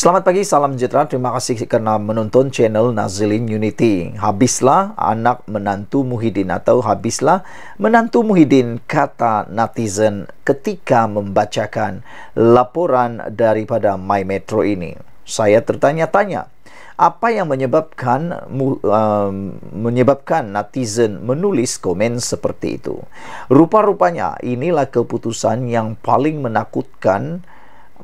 Selamat pagi, salam sejahtera. Terima kasih kerana menonton channel Nazilin Unity. Habislah anak menantu Muhyiddin atau habislah menantu Muhyiddin kata netizen ketika membacakan laporan daripada My Metro ini. Saya tertanya-tanya, apa yang menyebabkan uh, menyebabkan netizen menulis komen seperti itu? Rupa-rupanya inilah keputusan yang paling menakutkan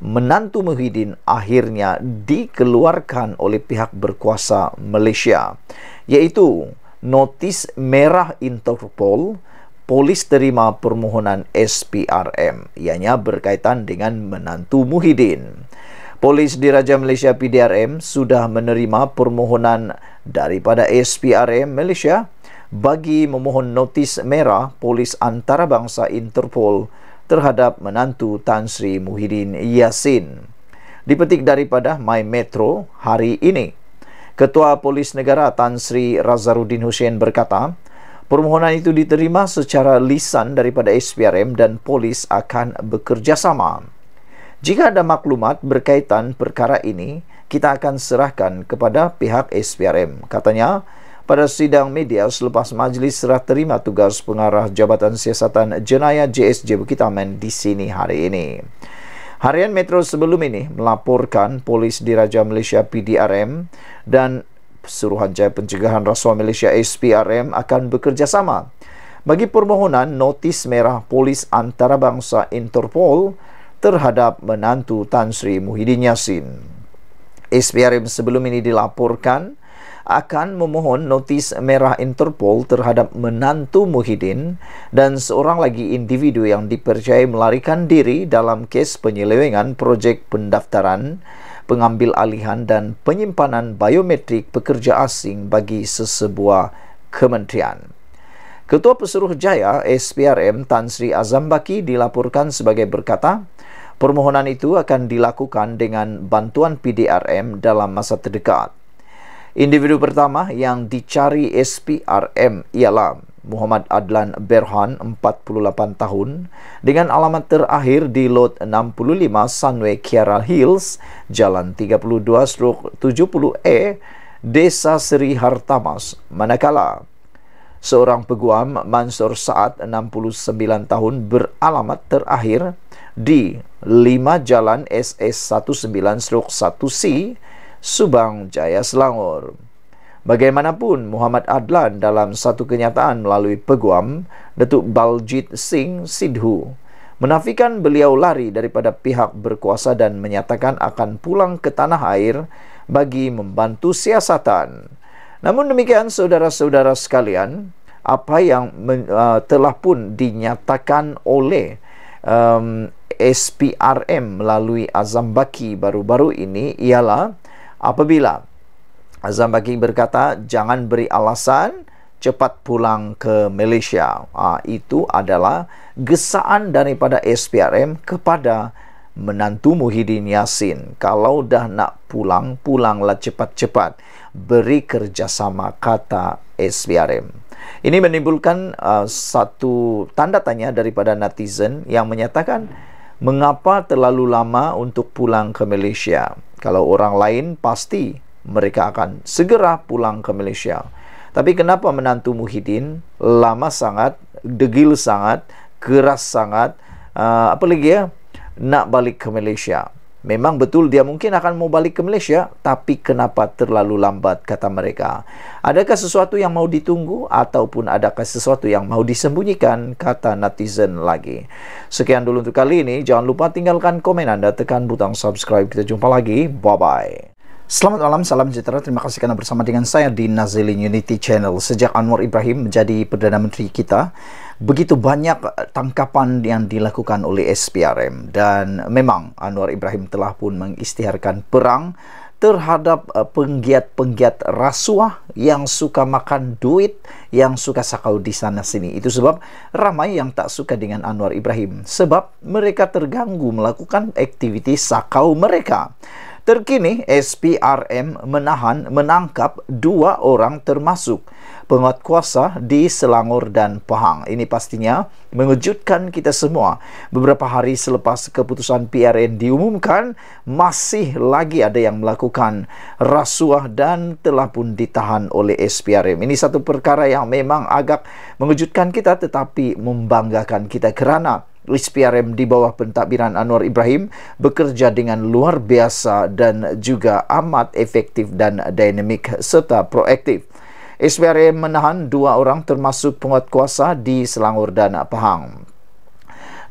menantu Muhyiddin akhirnya dikeluarkan oleh pihak berkuasa Malaysia yaitu notis merah Interpol polis terima permohonan SPRM ianya berkaitan dengan menantu Muhyiddin Polis Diraja Malaysia PDRM sudah menerima permohonan daripada SPRM Malaysia bagi memohon notis merah polis antarabangsa Interpol terhadap menantu Tan Sri Muhyiddin Yassin. Dipetik daripada My Metro hari ini. Ketua Polis Negara Tan Sri Razaruddin Hussein berkata, permohonan itu diterima secara lisan daripada SPRM dan polis akan bekerjasama. Jika ada maklumat berkaitan perkara ini, kita akan serahkan kepada pihak SPRM. Katanya, pada sidang media selepas majlis serah terima tugas pengarah Jabatan Siasatan Jenayah JSJ Bukit di sini hari ini. Harian Metro sebelum ini melaporkan polis diraja Malaysia PDRM dan Suruhanjaya Pencegahan Rasuah Malaysia SPRM akan bekerjasama bagi permohonan notis merah polis antarabangsa Interpol terhadap menantu Tan Sri Muhyiddin Yassin. SPRM sebelum ini dilaporkan akan memohon notis merah Interpol terhadap menantu Muhyiddin dan seorang lagi individu yang dipercayai melarikan diri dalam kes penyelewengan projek pendaftaran pengambil alihan dan penyimpanan biometrik pekerja asing bagi sesebuah kementerian. Ketua Pesuruh Jaya SPRM Tan Sri Azam Baki dilaporkan sebagai berkata, permohonan itu akan dilakukan dengan bantuan PDRM dalam masa terdekat. Individu pertama yang dicari SPRM ialah Muhammad Adlan Berhan, 48 tahun, dengan alamat terakhir di lot 65 Sunway Kiara Hills, Jalan 32-70E, e, Desa Seri Hartamas, manakala. Seorang peguam Mansur Saat 69 tahun, beralamat terakhir di 5 Jalan SS19-1C, Subang Jaya Selangor. Bagaimanapun, Muhammad Adlan dalam satu kenyataan melalui peguam, Datuk Baljit Singh Sidhu, menafikan beliau lari daripada pihak berkuasa dan menyatakan akan pulang ke tanah air bagi membantu siasatan. Namun demikian, saudara-saudara sekalian, apa yang men, uh, telah pun dinyatakan oleh um, SPRM melalui Azam Baki baru-baru ini ialah Apabila Azam Baki berkata, jangan beri alasan, cepat pulang ke Malaysia. Ha, itu adalah gesaan daripada SPRM kepada menantu Muhyiddin Yassin. Kalau dah nak pulang, pulanglah cepat-cepat. Beri kerjasama kata SPRM. Ini menimbulkan uh, satu tanda tanya daripada netizen yang menyatakan mengapa terlalu lama untuk pulang ke Malaysia. Kalau orang lain pasti mereka akan segera pulang ke Malaysia. Tapi kenapa menantu Muhyiddin lama sangat, degil sangat, keras sangat, uh, apa lagi ya, nak balik ke Malaysia? Memang betul dia mungkin akan mau balik ke Malaysia, tapi kenapa terlalu lambat kata mereka? Adakah sesuatu yang mau ditunggu ataupun adakah sesuatu yang mau disembunyikan kata netizen lagi. Sekian dulu untuk kali ini, jangan lupa tinggalkan komen Anda, tekan butang subscribe. Kita jumpa lagi. Bye bye. Selamat malam, salam sejahtera. Terima kasih kerana bersama dengan saya di Nazilin Unity Channel. Sejak Anwar Ibrahim menjadi Perdana Menteri kita, begitu banyak eh, tangkapan yang dilakukan oleh SPRM dan memang Anwar Ibrahim telah pun mengistiharkan perang terhadap eh, penggiat-penggiat rasuah yang suka makan duit, yang suka sakau di sana sini. Itu sebab ramai yang tak suka dengan Anwar Ibrahim sebab mereka terganggu melakukan aktiviti sakau mereka. Terkini, SPRM menahan menangkap dua orang termasuk kuasa di Selangor dan Pahang. Ini pastinya mengejutkan kita semua. Beberapa hari selepas keputusan PRN diumumkan, masih lagi ada yang melakukan rasuah dan telah pun ditahan oleh SPRM. Ini satu perkara yang memang agak mengejutkan kita tetapi membanggakan kita kerana SPRM di bawah pentadbiran Anwar Ibrahim bekerja dengan luar biasa dan juga amat efektif dan dinamik serta proaktif. SPRM menahan dua orang termasuk penguat kuasa di Selangor dan Pahang.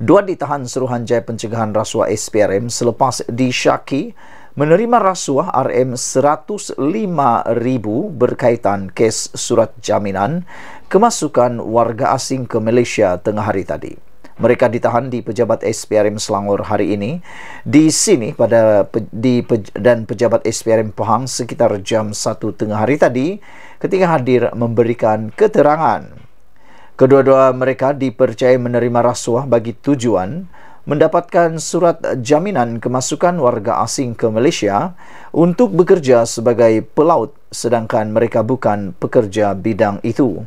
Dua ditahan jaya Pencegahan Rasuah SPRM selepas disyaki menerima rasuah RM105,000 berkaitan kes surat jaminan kemasukan warga asing ke Malaysia tengah hari tadi mereka ditahan di pejabat SPRM Selangor hari ini di sini pada di dan pejabat SPRM Pahang sekitar jam 1 tengah hari tadi ketika hadir memberikan keterangan kedua-dua mereka dipercayai menerima rasuah bagi tujuan mendapatkan surat jaminan kemasukan warga asing ke Malaysia untuk bekerja sebagai pelaut sedangkan mereka bukan pekerja bidang itu.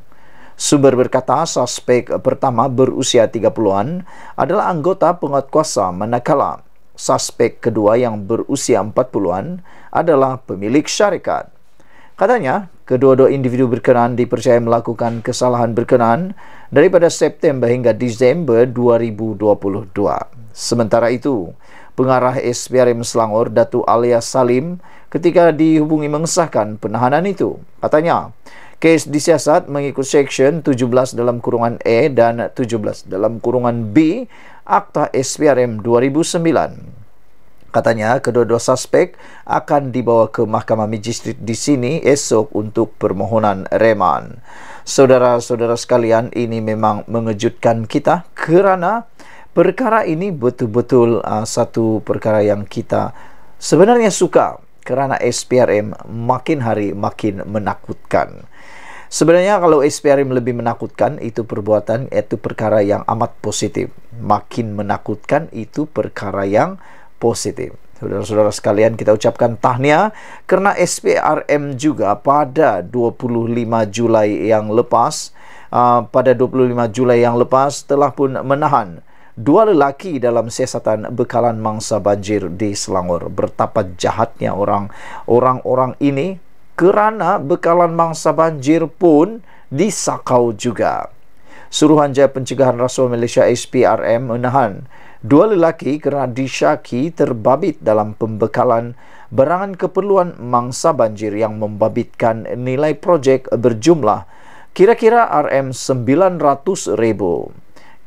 Sumber berkata suspek pertama berusia 30-an adalah anggota penguat kuasa manakala suspek kedua yang berusia 40-an adalah pemilik syarikat. Katanya, kedua-dua individu berkenaan dipercayai melakukan kesalahan berkenaan daripada September hingga Disember 2022. Sementara itu, pengarah SPRM Selangor, Datu Alias Salim, ketika dihubungi mengesahkan penahanan itu, katanya, Kes disiasat mengikut Seksyen 17 dalam kurungan E dan 17 dalam kurungan B Akta SPRM 2009. Katanya kedua-dua suspek akan dibawa ke Mahkamah Majistrit di sini esok untuk permohonan reman. Saudara-saudara sekalian ini memang mengejutkan kita kerana perkara ini betul-betul uh, satu perkara yang kita sebenarnya suka kerana SPRM makin hari makin menakutkan. Sebenarnya kalau SPRM lebih menakutkan itu perbuatan itu perkara yang amat positif. Makin menakutkan itu perkara yang positif. Saudara-saudara sekalian kita ucapkan tahniah karena SPRM juga pada 25 Julai yang lepas uh, pada 25 Julai yang lepas telah pun menahan dua lelaki dalam siasatan bekalan mangsa banjir di Selangor. Bertapa jahatnya orang orang-orang ini kerana bekalan mangsa banjir pun disakau juga. Suruhanjaya Pencegahan Rasul Malaysia SPRM menahan dua lelaki kerana disyaki terbabit dalam pembekalan berangan keperluan mangsa banjir yang membabitkan nilai projek berjumlah kira-kira RM900,000.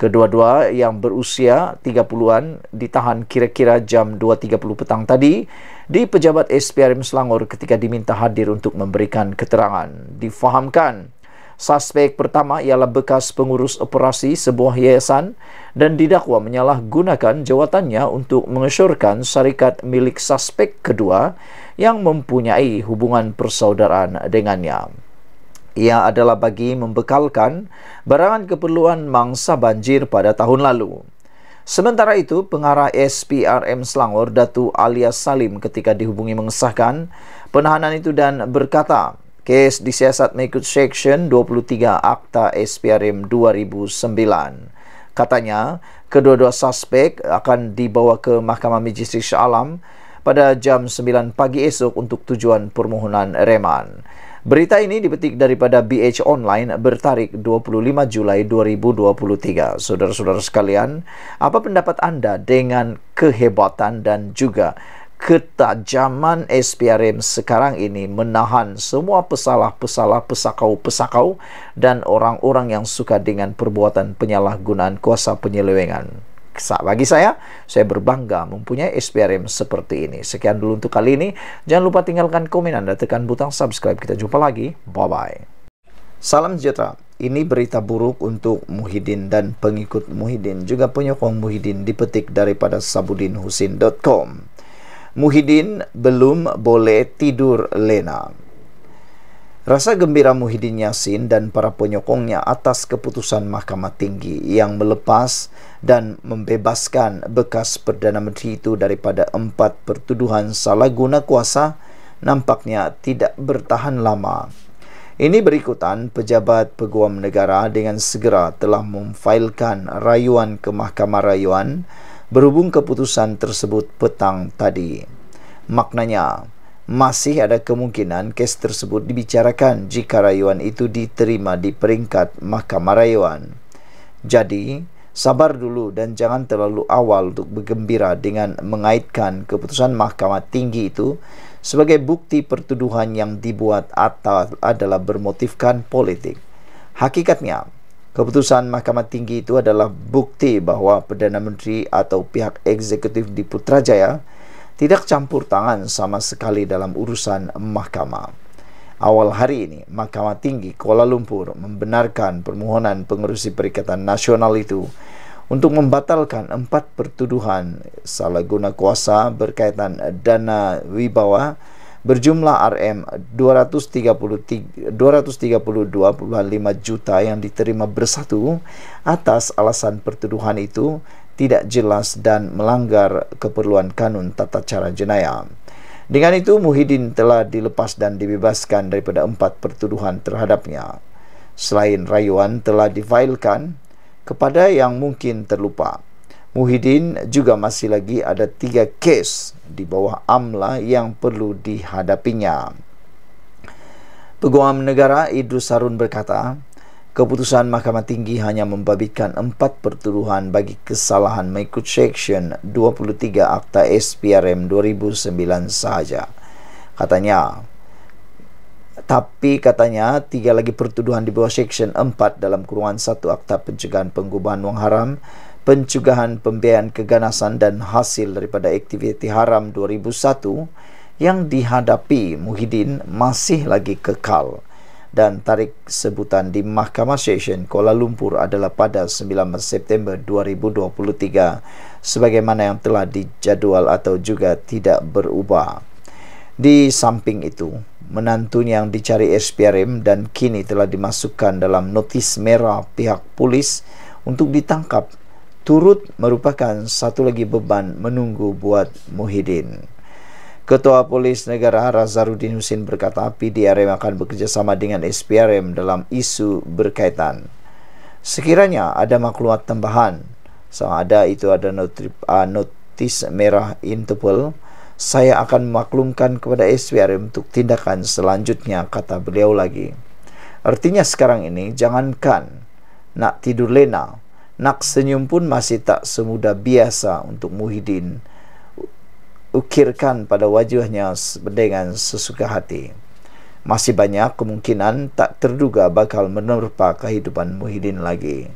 Kedua-dua yang berusia 30-an ditahan kira-kira jam 2.30 petang tadi di Pejabat SPRM Selangor ketika diminta hadir untuk memberikan keterangan. Difahamkan, suspek pertama ialah bekas pengurus operasi sebuah yayasan dan didakwa menyalahgunakan jawatannya untuk mengesyorkan syarikat milik suspek kedua yang mempunyai hubungan persaudaraan dengannya ia adalah bagi membekalkan barangan keperluan mangsa banjir pada tahun lalu. Sementara itu, pengarah SPRM Selangor, Datu Alias Salim ketika dihubungi mengesahkan penahanan itu dan berkata, kes disiasat mengikut Section 23 Akta SPRM 2009. Katanya, kedua-dua suspek akan dibawa ke Mahkamah Majistri Shah Alam pada jam 9 pagi esok untuk tujuan permohonan reman. Berita ini dipetik daripada BH Online bertarik 25 Julai 2023. Saudara-saudara sekalian, apa pendapat Anda dengan kehebatan dan juga ketajaman SPRM sekarang ini menahan semua pesalah-pesalah pesakau-pesakau dan orang-orang yang suka dengan perbuatan penyalahgunaan kuasa penyelewengan? bagi saya, saya berbangga mempunyai SPRM seperti ini. Sekian dulu untuk kali ini. Jangan lupa tinggalkan komen Anda, tekan butang subscribe. Kita jumpa lagi. Bye-bye. Salam sejahtera. Ini berita buruk untuk Muhyiddin dan pengikut Muhyiddin. Juga penyokong Muhyiddin dipetik daripada sabudinhusin.com. Muhyiddin belum boleh tidur lena. Rasa gembira Muhyiddin Yassin dan para penyokongnya atas keputusan Mahkamah Tinggi yang melepas dan membebaskan bekas Perdana Menteri itu daripada empat pertuduhan salah guna kuasa nampaknya tidak bertahan lama. Ini berikutan pejabat peguam negara dengan segera telah memfailkan rayuan ke Mahkamah Rayuan berhubung keputusan tersebut petang tadi. Maknanya, masih ada kemungkinan kes tersebut dibicarakan jika rayuan itu diterima di peringkat mahkamah rayuan. Jadi, sabar dulu dan jangan terlalu awal untuk bergembira dengan mengaitkan keputusan mahkamah tinggi itu sebagai bukti pertuduhan yang dibuat atau adalah bermotifkan politik. Hakikatnya, keputusan mahkamah tinggi itu adalah bukti bahawa Perdana Menteri atau pihak eksekutif di Putrajaya tidak campur tangan sama sekali dalam urusan mahkamah. Awal hari ini, Mahkamah Tinggi Kuala Lumpur membenarkan permohonan pengurusi Perikatan Nasional itu untuk membatalkan empat pertuduhan salah guna kuasa berkaitan dana wibawa berjumlah RM 232.5 juta yang diterima bersatu atas alasan pertuduhan itu tidak jelas dan melanggar keperluan kanun tata cara jenayah. Dengan itu, Muhyiddin telah dilepas dan dibebaskan daripada empat pertuduhan terhadapnya. Selain rayuan telah difailkan kepada yang mungkin terlupa. Muhyiddin juga masih lagi ada tiga kes di bawah amla yang perlu dihadapinya. Peguam Negara Idrus Harun berkata, Keputusan Mahkamah Tinggi hanya membabitkan empat pertuduhan bagi kesalahan mengikut Seksyen 23 Akta SPRM 2009 sahaja. Katanya, tapi katanya tiga lagi pertuduhan di bawah Seksyen 4 dalam kurungan satu Akta Pencegahan Penggubahan Wang Haram, Pencegahan Pembiayaan Keganasan dan Hasil daripada Aktiviti Haram 2001 yang dihadapi Muhyiddin masih lagi kekal dan tarikh sebutan di Mahkamah Session Kuala Lumpur adalah pada 19 September 2023 sebagaimana yang telah dijadual atau juga tidak berubah. Di samping itu, menantun yang dicari SPRM dan kini telah dimasukkan dalam notis merah pihak polis untuk ditangkap turut merupakan satu lagi beban menunggu buat Muhyiddin. Ketua Polis Negara Razarudin Husin berkata api PDRM akan bekerjasama dengan SPRM dalam isu berkaitan. Sekiranya ada maklumat tambahan, sama ada itu ada ah, notis merah Interpol, saya akan maklumkan kepada SPRM untuk tindakan selanjutnya, kata beliau lagi. Artinya sekarang ini, jangankan nak tidur lena, nak senyum pun masih tak semudah biasa untuk Muhyiddin ukirkan pada wajahnya dengan sesuka hati. Masih banyak kemungkinan tak terduga bakal menerpa kehidupan Muhyiddin lagi.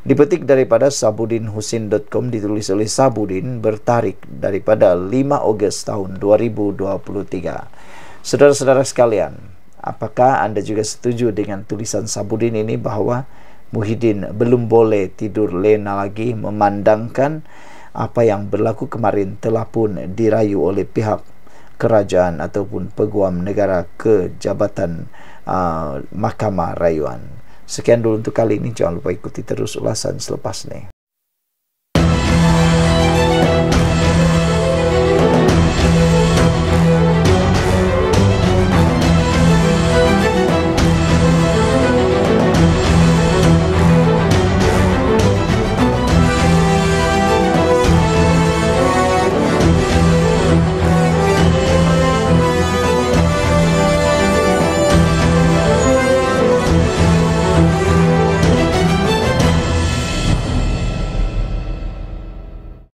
Dipetik daripada sabudinhusin.com ditulis oleh Sabudin bertarik daripada 5 Ogos tahun 2023. Saudara-saudara sekalian, apakah Anda juga setuju dengan tulisan Sabudin ini bahwa Muhyiddin belum boleh tidur lena lagi memandangkan apa yang berlaku kemarin telah pun dirayu oleh pihak kerajaan ataupun peguam negara ke jabatan uh, mahkamah rayuan. Sekian dulu untuk kali ini. Jangan lupa ikuti terus ulasan selepas ini.